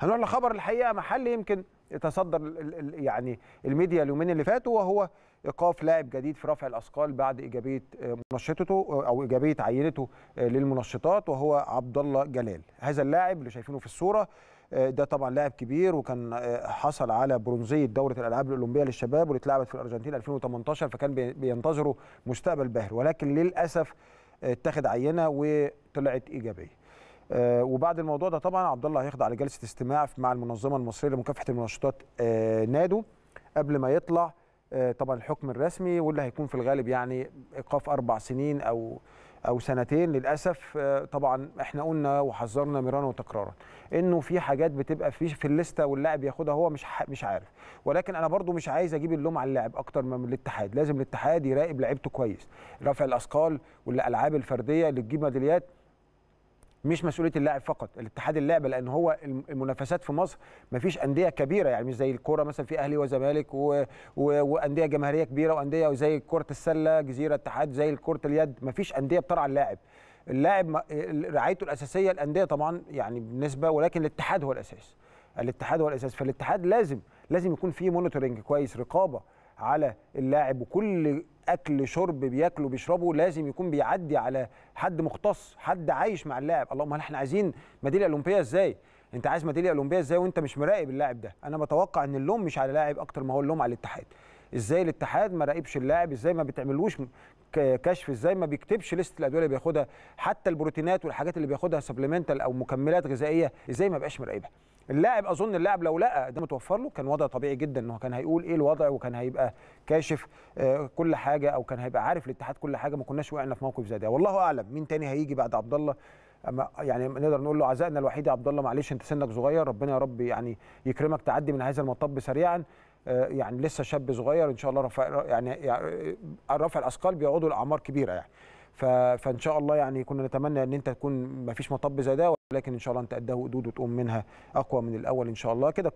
هنروح لخبر الحقيقه محل يمكن تصدر يعني الميديا اليومين اللي فاتوا وهو ايقاف لاعب جديد في رفع الاثقال بعد ايجابيه آه، منشطته او ايجابيه عينته آه، للمنشطات وهو عبد الله جلال هذا اللاعب اللي شايفينه في الصوره آه، ده طبعا لاعب كبير وكان حصل على برونزيه دوره الالعاب الاولمبيه للشباب واللي اتلعبت في الارجنتين 2018 فكان بينتظره مستقبل باهر ولكن للاسف اتخذ عينه وطلعت ايجابيه آه، وبعد الموضوع ده طبعا عبد الله هيخضع لجلسه استماع مع المنظمه المصريه لمكافحه المنشطات آه، نادو قبل ما يطلع آه، طبعا الحكم الرسمي واللي هيكون في الغالب يعني ايقاف اربع سنين او او سنتين للاسف طبعا احنا قلنا وحذرنا مرارا وتكرارا انه في حاجات بتبقى في في الليسته واللاعب ياخدها هو مش مش عارف ولكن انا برضو مش عايز اجيب اللوم على اللاعب اكتر من الاتحاد لازم الاتحاد يراقب لعيبته كويس رفع الاثقال والالعاب الفرديه اللي تجيب ميداليات مش مسؤوليه اللاعب فقط الاتحاد اللعبه لان هو المنافسات في مصر ما فيش انديه كبيره يعني مش زي الكوره مثلا في اهلي وزمالك و... و... وانديه جماهيريه كبيره وانديه زي كره السله جزيره اتحاد زي كره اليد ما فيش انديه بترعى اللاعب اللاعب رعايته الاساسيه الانديه طبعا يعني بالنسبه ولكن الاتحاد هو الاساس الاتحاد هو الاساس فالاتحاد لازم لازم يكون فيه مونيتورنج كويس رقابه على اللاعب وكل اكل شرب بياكله بيشربه لازم يكون بيعدي على حد مختص حد عايش مع اللاعب اللهم احنا عايزين ميداليه اولمبيه ازاي انت عايز ميداليه اولمبيه ازاي وانت مش مراقب اللاعب ده انا بتوقع ان اللوم مش على لاعب اكتر ما هو اللوم على الاتحاد ازاي الاتحاد ما راقبش اللاعب ازاي ما بتعملوش كشف ازاي ما بيكتبش لسته الادويه اللي بياخدها حتى البروتينات والحاجات اللي بياخدها سبلمنتال او مكملات غذائيه ازاي ما بقاش مراقبها اللاعب اظن اللاعب لو لقى ده متوفر له كان وضع طبيعي جدا انه هو كان هيقول ايه الوضع وكان هيبقى كاشف آه، كل حاجه او كان هيبقى عارف الاتحاد كل حاجه ما كناش وقعنا في موقف زي ده والله اعلم مين تاني هيجي بعد عبد الله اما يعني نقدر نقول له عزائنا الوحيد يا عبد الله معلش انت سنك صغير ربنا يا رب يعني يكرمك تعدي من هذا المطب سريعا آه، يعني لسه شاب صغير ان شاء الله رفع يعني, يعني رفع الاثقال بيقعدوا لاعمار كبيره يعني فان شاء الله يعني كنا نتمنى ان انت تكون ما فيش مطب زي ده ولكن ان شاء الله انت قدها وقدود وتقوم منها اقوى من الاول ان شاء الله كده